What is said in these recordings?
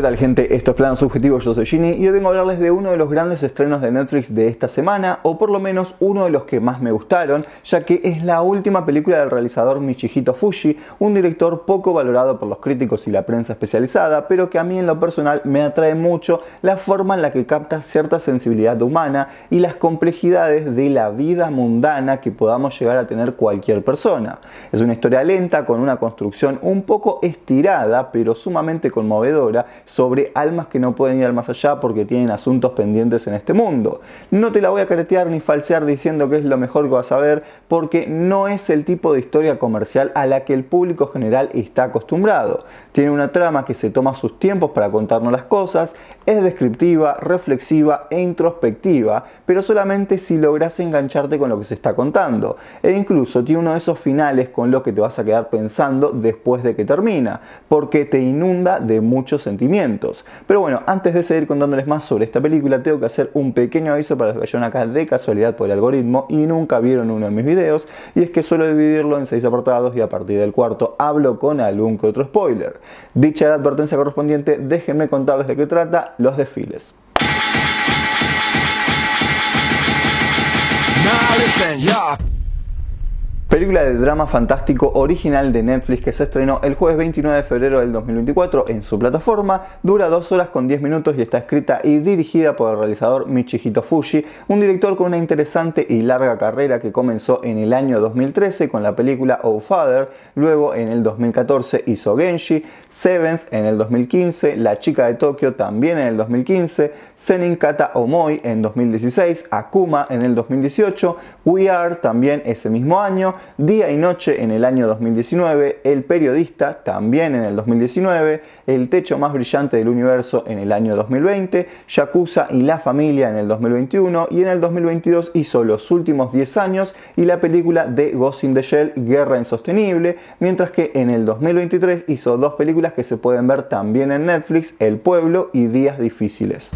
¿Qué tal gente? Esto es Plan Subjetivo, yo soy Gini y hoy vengo a hablarles de uno de los grandes estrenos de Netflix de esta semana, o por lo menos uno de los que más me gustaron, ya que es la última película del realizador Michihito Fushi, un director poco valorado por los críticos y la prensa especializada, pero que a mí en lo personal me atrae mucho la forma en la que capta cierta sensibilidad humana y las complejidades de la vida mundana que podamos llegar a tener cualquier persona. Es una historia lenta con una construcción un poco estirada, pero sumamente conmovedora sobre almas que no pueden ir al más allá porque tienen asuntos pendientes en este mundo. No te la voy a caretear ni falsear diciendo que es lo mejor que vas a ver porque no es el tipo de historia comercial a la que el público general está acostumbrado. Tiene una trama que se toma sus tiempos para contarnos las cosas, es descriptiva, reflexiva e introspectiva, pero solamente si logras engancharte con lo que se está contando. E incluso tiene uno de esos finales con los que te vas a quedar pensando después de que termina, porque te inunda de muchos sentimientos pero bueno, antes de seguir contándoles más sobre esta película, tengo que hacer un pequeño aviso para los que vayan acá de casualidad por el algoritmo y nunca vieron uno de mis videos, y es que suelo dividirlo en seis apartados y a partir del cuarto hablo con algún que otro spoiler. Dicha la advertencia correspondiente, déjenme contarles de qué trata los desfiles película de drama fantástico original de Netflix que se estrenó el jueves 29 de febrero del 2024 en su plataforma, dura 2 horas con 10 minutos y está escrita y dirigida por el realizador Michihito Fuji, un director con una interesante y larga carrera que comenzó en el año 2013 con la película Oh Father, luego en el 2014 hizo Genji, Sevens en el 2015, La chica de Tokio también en el 2015, Senin Kata Omoi en 2016, Akuma en el 2018, We Are también ese mismo año, Día y Noche en el año 2019, El Periodista también en el 2019, El Techo Más Brillante del Universo en el año 2020, Yakuza y La Familia en el 2021 y en el 2022 hizo los últimos 10 años y la película de Ghost in the Shell, Guerra Insostenible, mientras que en el 2023 hizo dos películas que se pueden ver también en Netflix, El Pueblo y Días Difíciles.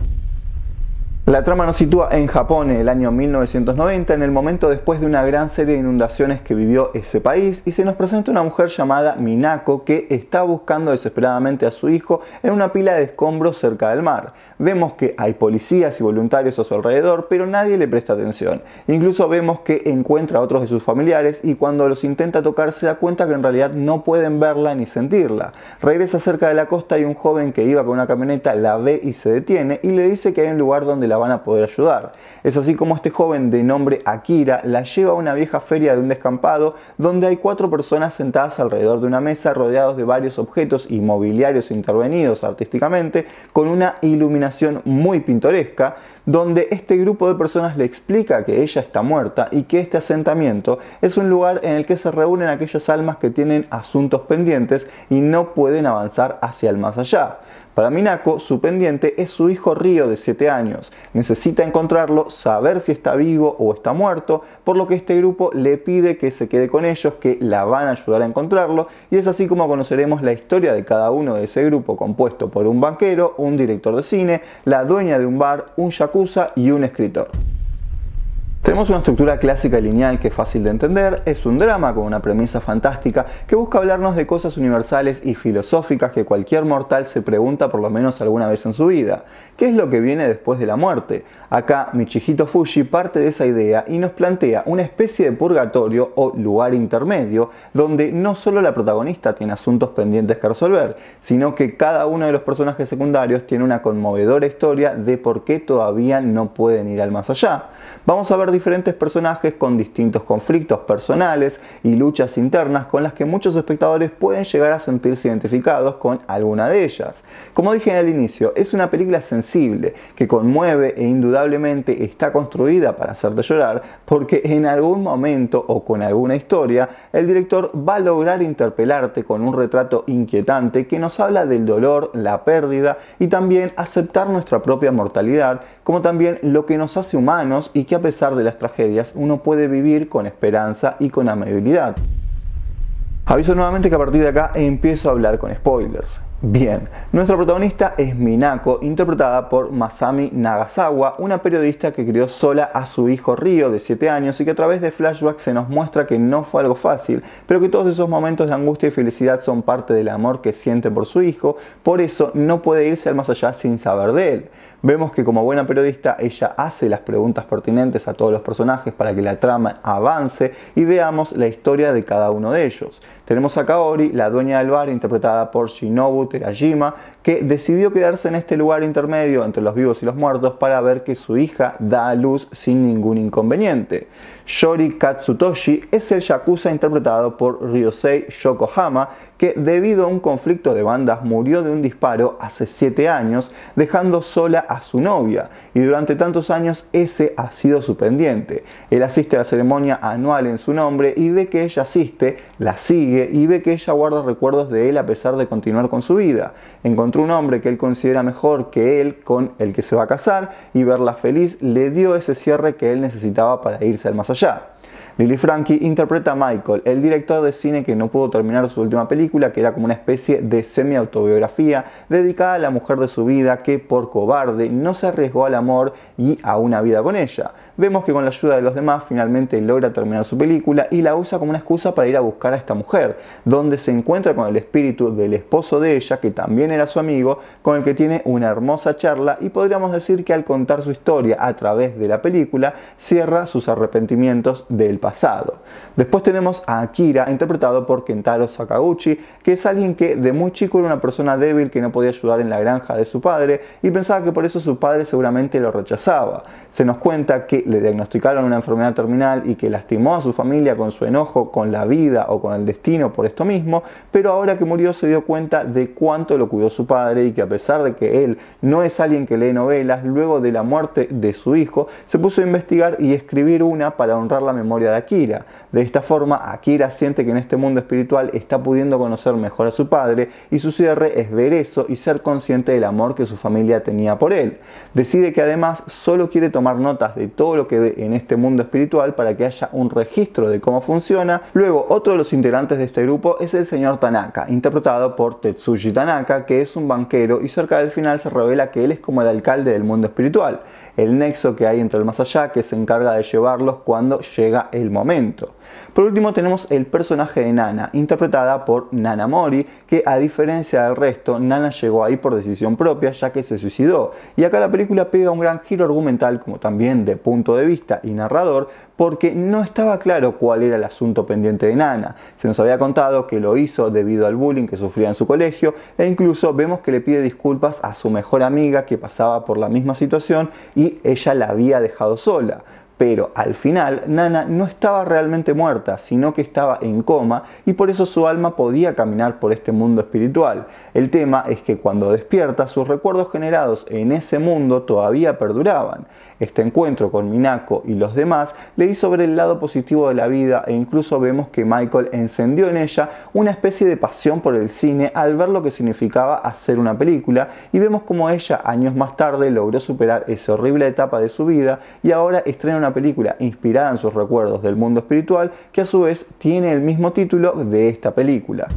La trama nos sitúa en Japón en el año 1990, en el momento después de una gran serie de inundaciones que vivió ese país, y se nos presenta una mujer llamada Minako que está buscando desesperadamente a su hijo en una pila de escombros cerca del mar. Vemos que hay policías y voluntarios a su alrededor, pero nadie le presta atención. Incluso vemos que encuentra a otros de sus familiares y cuando los intenta tocar se da cuenta que en realidad no pueden verla ni sentirla. Regresa cerca de la costa y un joven que iba con una camioneta la ve y se detiene y le dice que hay un lugar donde la van a poder ayudar. Es así como este joven de nombre Akira la lleva a una vieja feria de un descampado donde hay cuatro personas sentadas alrededor de una mesa rodeados de varios objetos inmobiliarios intervenidos artísticamente con una iluminación muy pintoresca donde este grupo de personas le explica que ella está muerta y que este asentamiento es un lugar en el que se reúnen aquellas almas que tienen asuntos pendientes y no pueden avanzar hacia el más allá. Para Minako, su pendiente es su hijo Río de 7 años. Necesita encontrarlo, saber si está vivo o está muerto, por lo que este grupo le pide que se quede con ellos, que la van a ayudar a encontrarlo, y es así como conoceremos la historia de cada uno de ese grupo compuesto por un banquero, un director de cine, la dueña de un bar, un yakuza y un escritor. Tenemos una estructura clásica y lineal que es fácil de entender, es un drama con una premisa fantástica que busca hablarnos de cosas universales y filosóficas que cualquier mortal se pregunta por lo menos alguna vez en su vida. ¿Qué es lo que viene después de la muerte? Acá Michihito Fuji parte de esa idea y nos plantea una especie de purgatorio o lugar intermedio donde no solo la protagonista tiene asuntos pendientes que resolver, sino que cada uno de los personajes secundarios tiene una conmovedora historia de por qué todavía no pueden ir al más allá. Vamos a ver diferentes personajes con distintos conflictos personales y luchas internas con las que muchos espectadores pueden llegar a sentirse identificados con alguna de ellas. Como dije en el inicio, es una película sensible que conmueve e indudablemente está construida para hacerte llorar porque en algún momento o con alguna historia el director va a lograr interpelarte con un retrato inquietante que nos habla del dolor, la pérdida y también aceptar nuestra propia mortalidad como también lo que nos hace humanos y que a pesar de las tragedias, uno puede vivir con esperanza y con amabilidad. Aviso nuevamente que a partir de acá empiezo a hablar con spoilers. Bien, nuestra protagonista es Minako, interpretada por Masami Nagasawa, una periodista que crió sola a su hijo Ryo, de 7 años y que a través de flashbacks se nos muestra que no fue algo fácil, pero que todos esos momentos de angustia y felicidad son parte del amor que siente por su hijo, por eso no puede irse al más allá sin saber de él. Vemos que como buena periodista ella hace las preguntas pertinentes a todos los personajes para que la trama avance y veamos la historia de cada uno de ellos. Tenemos a Kaori, la dueña del bar, interpretada por Shinobu Terajima, que decidió quedarse en este lugar intermedio entre los vivos y los muertos para ver que su hija da a luz sin ningún inconveniente. Shori Katsutoshi es el yakuza interpretado por Ryosei Yokohama, que debido a un conflicto de bandas murió de un disparo hace 7 años, dejando sola a su novia, y durante tantos años ese ha sido su pendiente. Él asiste a la ceremonia anual en su nombre y ve que ella asiste, la sigue, y ve que ella guarda recuerdos de él a pesar de continuar con su vida. Encontró un hombre que él considera mejor que él con el que se va a casar y verla feliz le dio ese cierre que él necesitaba para irse al más allá. Lily Frankie interpreta a Michael, el director de cine que no pudo terminar su última película, que era como una especie de semi-autobiografía dedicada a la mujer de su vida que por cobarde no se arriesgó al amor y a una vida con ella. Vemos que con la ayuda de los demás finalmente logra terminar su película y la usa como una excusa para ir a buscar a esta mujer, donde se encuentra con el espíritu del esposo de ella, que también era su amigo, con el que tiene una hermosa charla y podríamos decir que al contar su historia a través de la película, cierra sus arrepentimientos del pasado. Después tenemos a Akira, interpretado por Kentaro Sakaguchi, que es alguien que de muy chico era una persona débil que no podía ayudar en la granja de su padre y pensaba que por eso su padre seguramente lo rechazaba. Se nos cuenta que le diagnosticaron una enfermedad terminal y que lastimó a su familia con su enojo, con la vida o con el destino por esto mismo, pero ahora que murió se dio cuenta de cuánto lo cuidó su padre y que a pesar de que él no es alguien que lee novelas, luego de la muerte de su hijo, se puso a investigar y escribir una para honrar la memoria de Akira. De esta forma, Akira siente que en este mundo espiritual está pudiendo conocer mejor a su padre y su cierre es ver eso y ser consciente del amor que su familia tenía por él. Decide que además solo quiere tomar notas de todo lo que ve en este mundo espiritual para que haya un registro de cómo funciona. Luego, otro de los integrantes de este grupo es el señor Tanaka, interpretado por Tetsuji Tanaka, que es un banquero y cerca del final se revela que él es como el alcalde del mundo espiritual el nexo que hay entre el más allá que se encarga de llevarlos cuando llega el momento. Por último tenemos el personaje de Nana, interpretada por Nana Mori, que a diferencia del resto, Nana llegó ahí por decisión propia ya que se suicidó. Y acá la película pega un gran giro argumental como también de punto de vista y narrador, porque no estaba claro cuál era el asunto pendiente de Nana. Se nos había contado que lo hizo debido al bullying que sufría en su colegio e incluso vemos que le pide disculpas a su mejor amiga que pasaba por la misma situación y ella la había dejado sola pero al final Nana no estaba realmente muerta, sino que estaba en coma y por eso su alma podía caminar por este mundo espiritual. El tema es que cuando despierta sus recuerdos generados en ese mundo todavía perduraban. Este encuentro con Minako y los demás le hizo ver el lado positivo de la vida e incluso vemos que Michael encendió en ella una especie de pasión por el cine al ver lo que significaba hacer una película y vemos como ella años más tarde logró superar esa horrible etapa de su vida y ahora estrena una película inspirada en sus recuerdos del mundo espiritual que a su vez tiene el mismo título de esta película.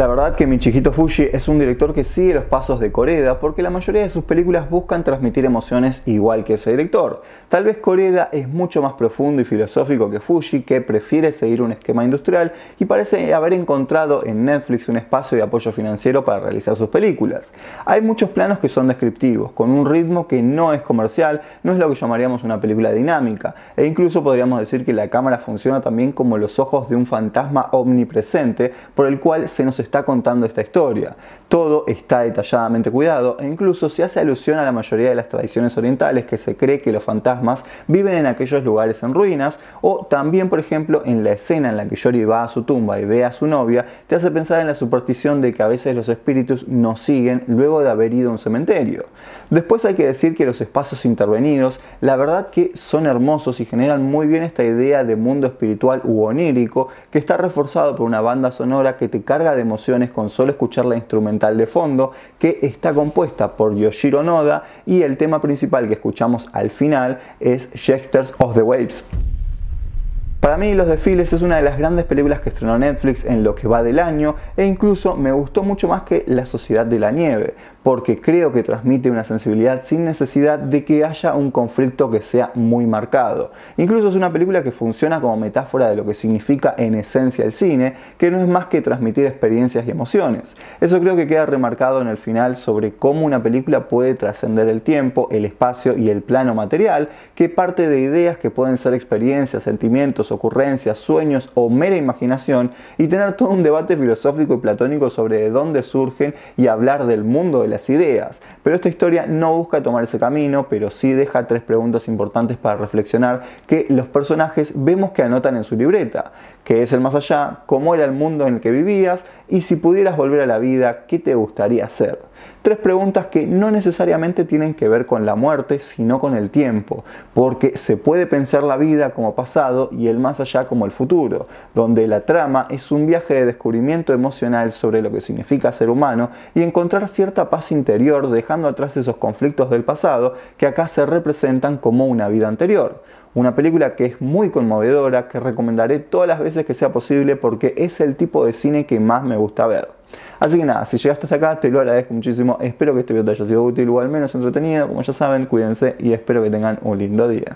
La verdad que mi chiquito Fuji es un director que sigue los pasos de Coreda porque la mayoría de sus películas buscan transmitir emociones igual que ese director. Tal vez Coreda es mucho más profundo y filosófico que Fuji, que prefiere seguir un esquema industrial y parece haber encontrado en Netflix un espacio de apoyo financiero para realizar sus películas. Hay muchos planos que son descriptivos, con un ritmo que no es comercial, no es lo que llamaríamos una película dinámica e incluso podríamos decir que la cámara funciona también como los ojos de un fantasma omnipresente por el cual se nos está está contando esta historia. Todo está detalladamente cuidado e incluso se hace alusión a la mayoría de las tradiciones orientales que se cree que los fantasmas viven en aquellos lugares en ruinas o también por ejemplo en la escena en la que Yori va a su tumba y ve a su novia te hace pensar en la superstición de que a veces los espíritus nos siguen luego de haber ido a un cementerio. Después hay que decir que los espacios intervenidos la verdad que son hermosos y generan muy bien esta idea de mundo espiritual u onírico que está reforzado por una banda sonora que te carga de con solo escuchar la instrumental de fondo, que está compuesta por Yoshiro Noda y el tema principal que escuchamos al final es Shexters of the Waves. Para mí Los Desfiles es una de las grandes películas que estrenó Netflix en lo que va del año e incluso me gustó mucho más que La Sociedad de la Nieve, porque creo que transmite una sensibilidad sin necesidad de que haya un conflicto que sea muy marcado. Incluso es una película que funciona como metáfora de lo que significa en esencia el cine, que no es más que transmitir experiencias y emociones. Eso creo que queda remarcado en el final sobre cómo una película puede trascender el tiempo, el espacio y el plano material, que parte de ideas que pueden ser experiencias, sentimientos, ocurrencias, sueños o mera imaginación y tener todo un debate filosófico y platónico sobre de dónde surgen y hablar del mundo de las ideas. Pero esta historia no busca tomar ese camino, pero sí deja tres preguntas importantes para reflexionar que los personajes vemos que anotan en su libreta. ¿Qué es el más allá, cómo era el mundo en el que vivías y si pudieras volver a la vida, ¿qué te gustaría hacer? Tres preguntas que no necesariamente tienen que ver con la muerte, sino con el tiempo, porque se puede pensar la vida como pasado y el más allá como el futuro, donde la trama es un viaje de descubrimiento emocional sobre lo que significa ser humano y encontrar cierta paz interior dejando atrás esos conflictos del pasado que acá se representan como una vida anterior. Una película que es muy conmovedora, que recomendaré todas las veces que sea posible porque es el tipo de cine que más me gusta ver. Así que nada, si llegaste hasta acá te lo agradezco muchísimo, espero que este video te haya sido útil o al menos entretenido, como ya saben, cuídense y espero que tengan un lindo día.